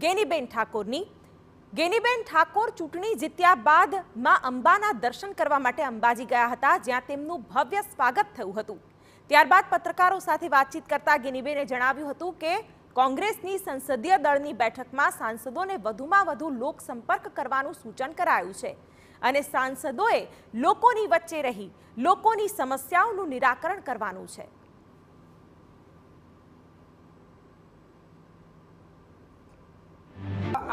ગેનીબેન ઠાકોરની ગેનીબેન ઠાકોર ચૂંટણી જીત્યા બાદ માં અંબાના દર્શન કરવા માટે અંબાજી ગયા હતા જ્યાં તેમનું ભવ્ય સ્વાગત થયું હતું ત્યારબાદ પત્રકારો સાથે વાતચીત કરતા ગેનીબેને જણાવ્યું હતું કે કોંગ્રેસની સંસદીય દળની બેઠકમાં સાંસદોને વધુમાં વધુ લોકસંપર્ક કરવાનું સૂચન કરાયું છે અને સાંસદોએ લોકોની વચ્ચે રહી લોકોની સમસ્યાઓનું નિરાકરણ કરવાનું છે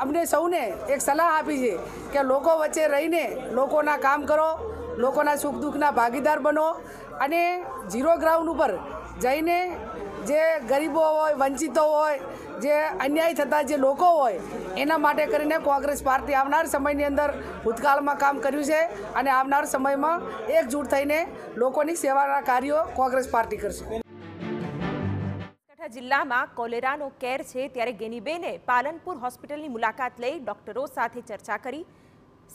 અમને સૌને એક સલાહ આપી છે કે લોકો વચ્ચે રહીને લોકોના કામ કરો લોકોના સુખ દુઃખના ભાગીદાર બનો અને ઝીરો ગ્રાઉન્ડ ઉપર જઈને જે ગરીબો હોય વંચિતો હોય જે અન્યાય થતા જે લોકો હોય એના માટે કરીને કોંગ્રેસ પાર્ટી આવનાર સમયની અંદર ભૂતકાળમાં કામ કર્યું છે અને આવનાર સમયમાં એકજૂટ થઈને લોકોની સેવાના કાર્યો કોંગ્રેસ પાર્ટી કરશે જિલ્લામાં કોલેરાનો કેર છે ત્યારે ગેનીબેને પાલનપુર હોસ્પિટલની મુલાકાત લઈ ડોક્ટરો સાથે ચર્ચા કરી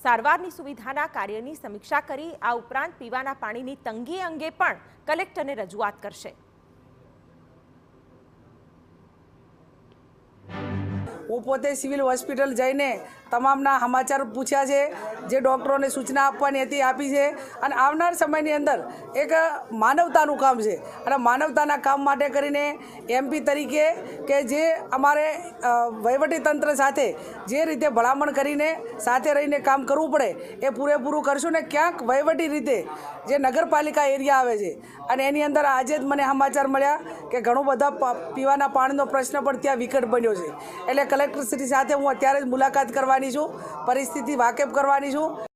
સારવારની સુવિધાના કાર્યની સમીક્ષા કરી આ ઉપરાંત પીવાના પાણીની તંગી અંગે પણ કલેક્ટરને રજૂઆત કરશે હું પોતે સિવિલ હોસ્પિટલ જઈને તમામના સમાચાર પૂછ્યા છે જે ડૉક્ટરોને સૂચના આપવાની હતી આપી છે અને આવનાર સમયની અંદર એક માનવતાનું કામ છે અને માનવતાના કામ માટે કરીને એમપી તરીકે કે જે અમારે વહીવટીતંત્ર સાથે જે રીતે ભલામણ કરીને સાથે રહીને કામ કરવું પડે એ પૂરેપૂરું કરશું ને ક્યાંક વહીવટી રીતે જે નગરપાલિકા એરિયા આવે છે અને એની અંદર આજે જ મને સમાચાર મળ્યા કે ઘણું બધા પીવાના પાણીનો પ્રશ્ન પણ ત્યાં વિકટ બન્યો છે એટલે કલેક્ટરશ્રી સાથે હું અત્યારે જ મુલાકાત કરવાની છું પરિસ્થિતિ વાકેફ કરવાની છું